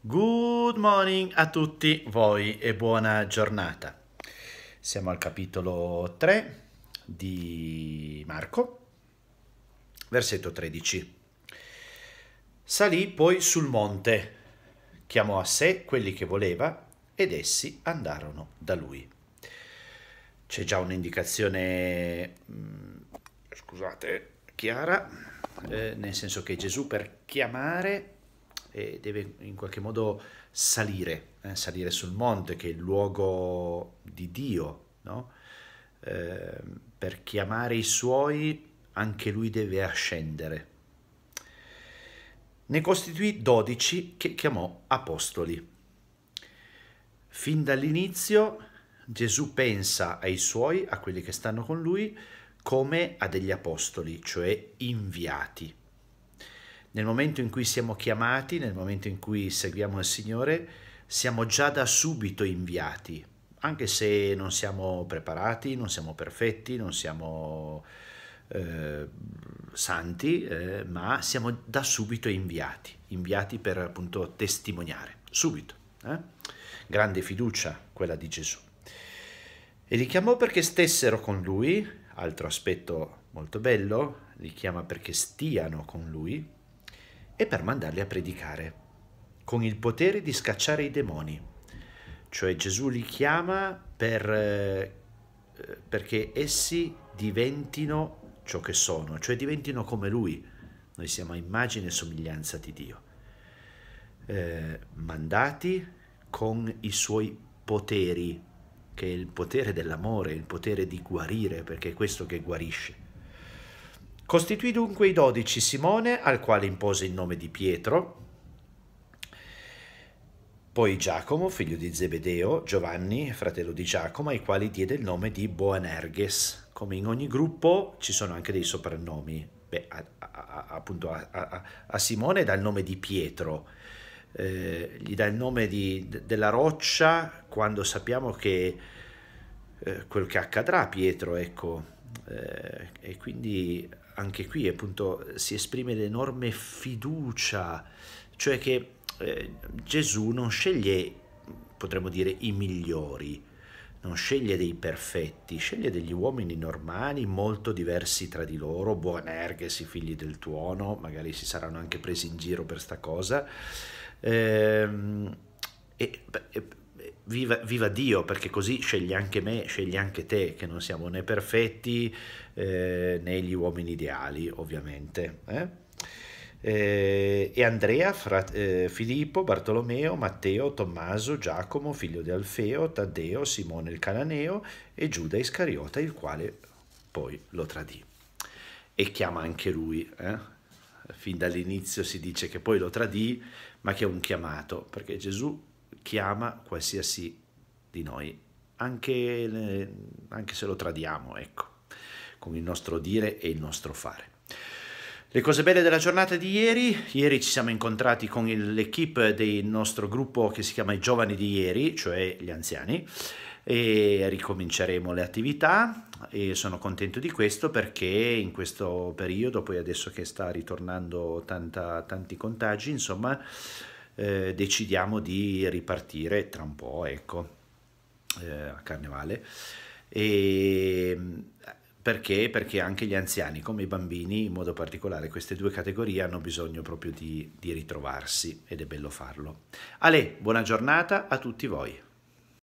Good morning a tutti voi e buona giornata. Siamo al capitolo 3 di Marco, versetto 13. Salì poi sul monte, chiamò a sé quelli che voleva ed essi andarono da lui. C'è già un'indicazione, mm, scusate, chiara, eh, nel senso che Gesù per chiamare e deve in qualche modo salire, eh, salire sul monte che è il luogo di Dio, no? eh, per chiamare i suoi anche lui deve ascendere. Ne costituì dodici che chiamò apostoli. Fin dall'inizio Gesù pensa ai suoi, a quelli che stanno con lui, come a degli apostoli, cioè inviati. Nel momento in cui siamo chiamati, nel momento in cui seguiamo il Signore, siamo già da subito inviati, anche se non siamo preparati, non siamo perfetti, non siamo eh, santi, eh, ma siamo da subito inviati, inviati per appunto testimoniare, subito. Eh? Grande fiducia quella di Gesù. E li chiamò perché stessero con lui, altro aspetto molto bello, li chiama perché stiano con lui, e per mandarli a predicare, con il potere di scacciare i demoni. Cioè Gesù li chiama per, eh, perché essi diventino ciò che sono, cioè diventino come Lui. Noi siamo a immagine e somiglianza di Dio. Eh, mandati con i suoi poteri, che è il potere dell'amore, il potere di guarire, perché è questo che guarisce Costituì dunque i dodici Simone, al quale impose il nome di Pietro, poi Giacomo, figlio di Zebedeo, Giovanni, fratello di Giacomo, ai quali diede il nome di Boanerges. Come in ogni gruppo ci sono anche dei soprannomi. Beh, a, a, appunto a, a, Simone dà il nome di Pietro, eh, gli dà il nome di, della roccia quando sappiamo che eh, quel che accadrà a Pietro, ecco. Eh, e quindi anche qui appunto si esprime l'enorme fiducia, cioè che eh, Gesù non sceglie, potremmo dire, i migliori, non sceglie dei perfetti, sceglie degli uomini normali, molto diversi tra di loro, buonerghesi, figli del tuono, magari si saranno anche presi in giro per sta cosa. Ehm, e, e, viva, viva, Dio, perché così scegli anche me, scegli anche te, che non siamo né perfetti eh, né gli uomini ideali, ovviamente. Eh? Eh, e Andrea, frate, eh, Filippo, Bartolomeo, Matteo, Tommaso, Giacomo, figlio di Alfeo, Taddeo, Simone il Cananeo e Giuda Iscariota, il quale poi lo tradì. E chiama anche lui, eh. fin dall'inizio si dice che poi lo tradì, ma che è un chiamato, perché Gesù chiama qualsiasi di noi, anche, anche se lo tradiamo, ecco, con il nostro dire e il nostro fare. Le cose belle della giornata di ieri, ieri ci siamo incontrati con l'equipe del nostro gruppo che si chiama I Giovani di ieri, cioè gli anziani, e ricominceremo le attività e sono contento di questo perché in questo periodo, poi adesso che sta ritornando tanta, tanti contagi, insomma eh, decidiamo di ripartire tra un po', ecco, eh, a carnevale. E ehm, perché? Perché anche gli anziani, come i bambini, in modo particolare queste due categorie hanno bisogno proprio di, di ritrovarsi ed è bello farlo. Ale, buona giornata a tutti voi.